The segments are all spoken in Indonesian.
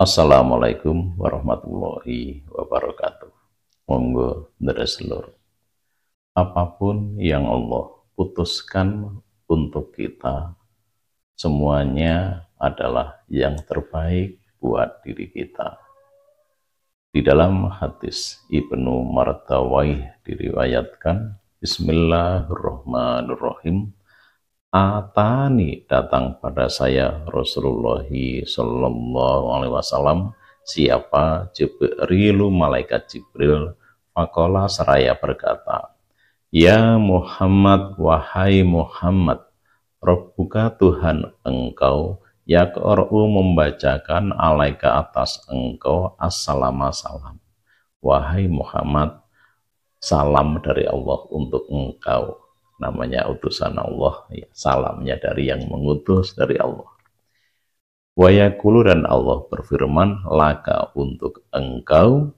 Assalamualaikum warahmatullahi wabarakatuh. Monggo deres Apapun yang Allah putuskan untuk kita, semuanya adalah yang terbaik buat diri kita. Di dalam hadis Ibnu Martawaih diriwayatkan, Bismillahirrahmanirrahim, atani datang pada saya Rasulullah Shallallahu Alaihi Wasallam siapa Jibrilu malaikat Jibril Fakola seraya berkata Ya Muhammad wahai Muhammad Rabbuka Tuhan engkau Yak'or'u membacakan alaika atas engkau assalamu salam Wahai Muhammad salam dari Allah untuk engkau namanya utusan Allah ya, salamnya dari yang mengutus dari Allah wayakulu dan Allah berfirman laka untuk engkau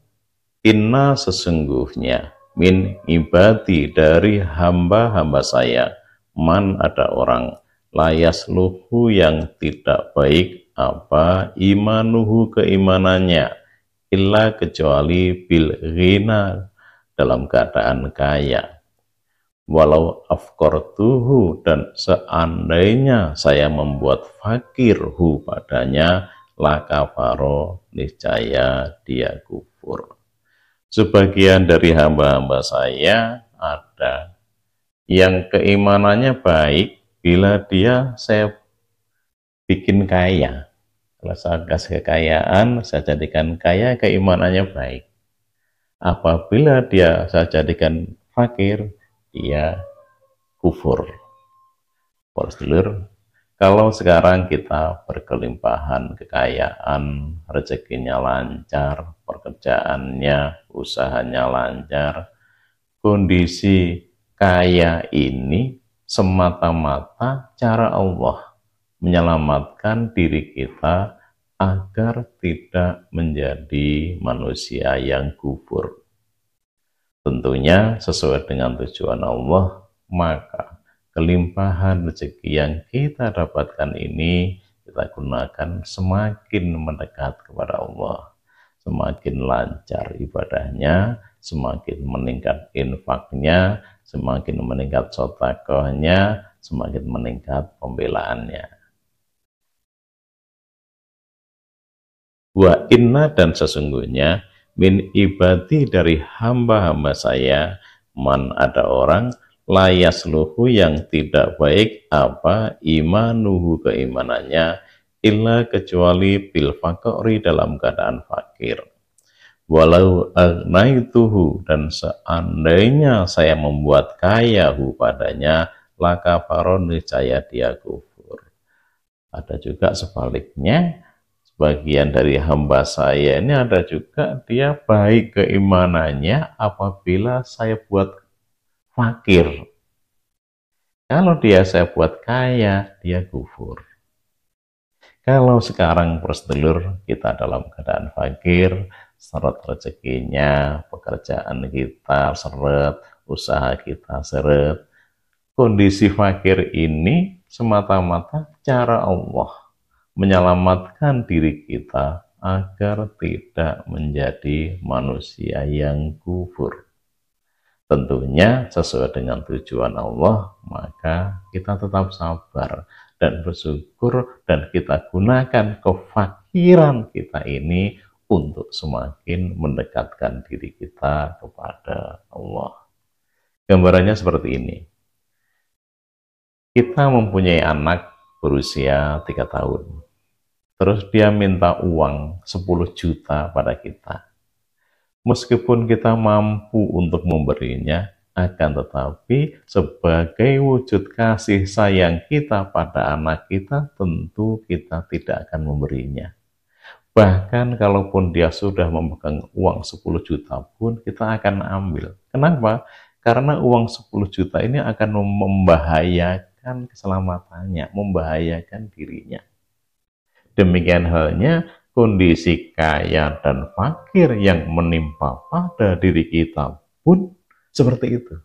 inna sesungguhnya min ibadi dari hamba-hamba saya man ada orang layas luhu yang tidak baik apa imanuhu keimanannya illa kecuali bil dalam keadaan kaya Walau afkortuhu dan seandainya saya membuat fakirhu padanya, laka faro niscaya dia kufur. Sebagian dari hamba-hamba saya ada yang keimanannya baik bila dia saya bikin kaya. Kalau saya kasih kekayaan, saya jadikan kaya, keimanannya baik. Apabila dia saya jadikan fakir, ia kufur. Poros dulur, kalau sekarang kita berkelimpahan kekayaan, rezekinya lancar, pekerjaannya, usahanya lancar, kondisi kaya ini semata-mata cara Allah menyelamatkan diri kita agar tidak menjadi manusia yang kufur. Tentunya sesuai dengan tujuan Allah, maka kelimpahan rezeki yang kita dapatkan ini kita gunakan semakin mendekat kepada Allah. Semakin lancar ibadahnya, semakin meningkat infaknya, semakin meningkat sotakohnya, semakin meningkat pembelaannya. Wa inna dan sesungguhnya min ibati dari hamba-hamba saya man ada orang layasluhu yang tidak baik apa imanuhu keimanannya illa kecuali bil fakori dalam keadaan fakir walau agnaituhu dan seandainya saya membuat kaya hu padanya laka paron niscaya dia kufur ada juga sebaliknya Bagian dari hamba saya ini ada juga dia baik keimanannya apabila saya buat fakir. Kalau dia saya buat kaya, dia kufur. Kalau sekarang prosedur kita dalam keadaan fakir, seret rezekinya, pekerjaan kita seret, usaha kita seret. Kondisi fakir ini semata-mata cara Allah menyelamatkan diri kita agar tidak menjadi manusia yang kufur. Tentunya sesuai dengan tujuan Allah, maka kita tetap sabar dan bersyukur dan kita gunakan kefakiran kita ini untuk semakin mendekatkan diri kita kepada Allah. Gambarannya seperti ini. Kita mempunyai anak berusia tiga tahun. Terus dia minta uang 10 juta pada kita. Meskipun kita mampu untuk memberinya, akan tetapi sebagai wujud kasih sayang kita pada anak kita, tentu kita tidak akan memberinya. Bahkan kalaupun dia sudah memegang uang 10 juta pun, kita akan ambil. Kenapa? Karena uang 10 juta ini akan membahayakan membahayakan keselamatannya, membahayakan dirinya. Demikian halnya kondisi kaya dan fakir yang menimpa pada diri kita pun seperti itu.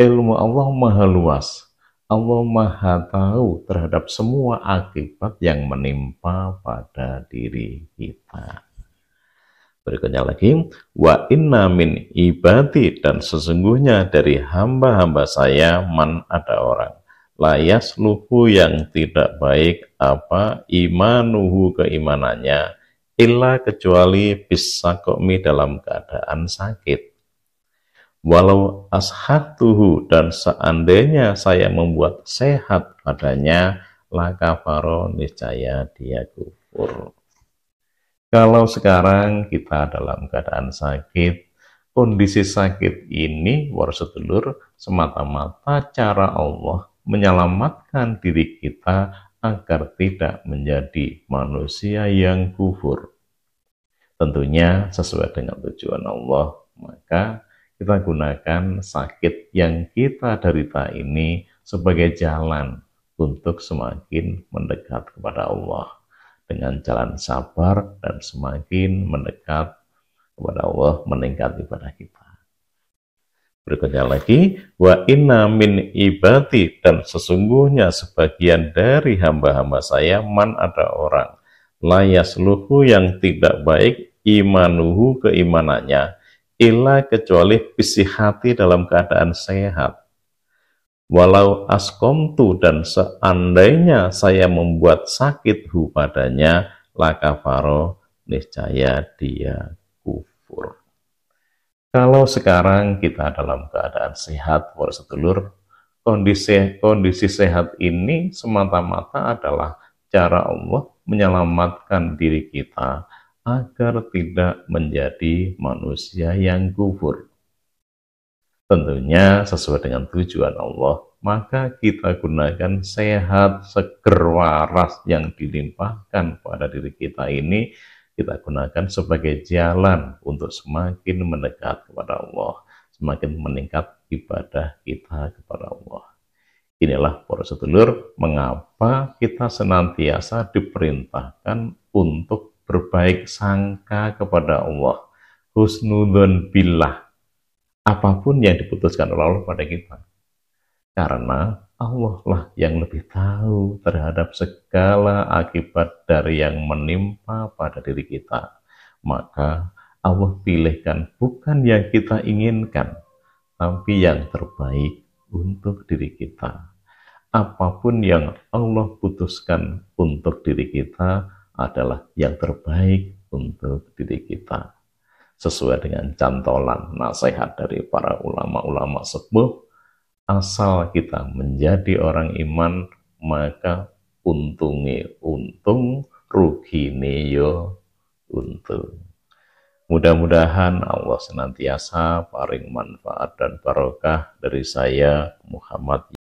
Ilmu Allah maha luas, Allah Maha Tahu terhadap semua akibat yang menimpa pada diri kita. Berikutnya lagi, wa inna min ibadi dan sesungguhnya dari hamba-hamba saya man ada orang layas luhu yang tidak baik apa imanuhu keimanannya illa kecuali bisakokmi dalam keadaan sakit. Walau ashatuhu dan seandainya saya membuat sehat padanya, lakafaro faro niscaya dia kufur. Kalau sekarang kita dalam keadaan sakit, kondisi sakit ini, sedulur, semata-mata cara Allah menyelamatkan diri kita agar tidak menjadi manusia yang kufur. Tentunya sesuai dengan tujuan Allah, maka kita gunakan sakit yang kita derita ini sebagai jalan untuk semakin mendekat kepada Allah dengan jalan sabar dan semakin mendekat kepada Allah meningkat ibadah kita. Berikutnya lagi, wa inna min ibati dan sesungguhnya sebagian dari hamba-hamba saya man ada orang layas luhu yang tidak baik imanuhu keimanannya ilah kecuali pisih hati dalam keadaan sehat Walau askomtu dan seandainya saya membuat sakit hu padanya, laka faro niscaya dia kufur. Kalau sekarang kita dalam keadaan sehat, para setelur kondisi kondisi sehat ini semata-mata adalah cara Allah menyelamatkan diri kita agar tidak menjadi manusia yang kufur. Tentunya sesuai dengan tujuan Allah, maka kita gunakan sehat, seger, waras yang dilimpahkan pada diri kita ini, kita gunakan sebagai jalan untuk semakin mendekat kepada Allah, semakin meningkat ibadah kita kepada Allah. Inilah para sedulur, mengapa kita senantiasa diperintahkan untuk berbaik sangka kepada Allah. husnudun billah, apapun yang diputuskan oleh Allah pada kita. Karena Allah lah yang lebih tahu terhadap segala akibat dari yang menimpa pada diri kita. Maka Allah pilihkan bukan yang kita inginkan, tapi yang terbaik untuk diri kita. Apapun yang Allah putuskan untuk diri kita adalah yang terbaik untuk diri kita sesuai dengan cantolan nasihat dari para ulama-ulama sepuh asal kita menjadi orang iman maka untungi untung rugi neyo untung mudah-mudahan Allah senantiasa paring manfaat dan barokah dari saya Muhammad